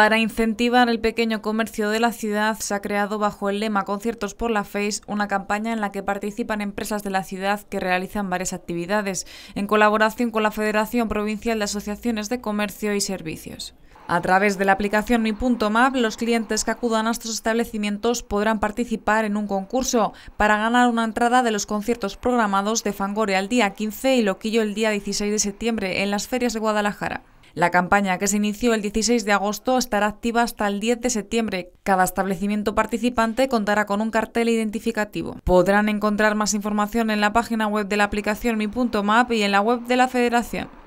Para incentivar el pequeño comercio de la ciudad, se ha creado bajo el lema Conciertos por la Face una campaña en la que participan empresas de la ciudad que realizan varias actividades, en colaboración con la Federación Provincial de Asociaciones de Comercio y Servicios. A través de la aplicación Mi Punto Map, los clientes que acudan a estos establecimientos podrán participar en un concurso para ganar una entrada de los conciertos programados de Fangore el día 15 y Loquillo el día 16 de septiembre en las ferias de Guadalajara. La campaña que se inició el 16 de agosto estará activa hasta el 10 de septiembre. Cada establecimiento participante contará con un cartel identificativo. Podrán encontrar más información en la página web de la aplicación Mi Map y en la web de la Federación.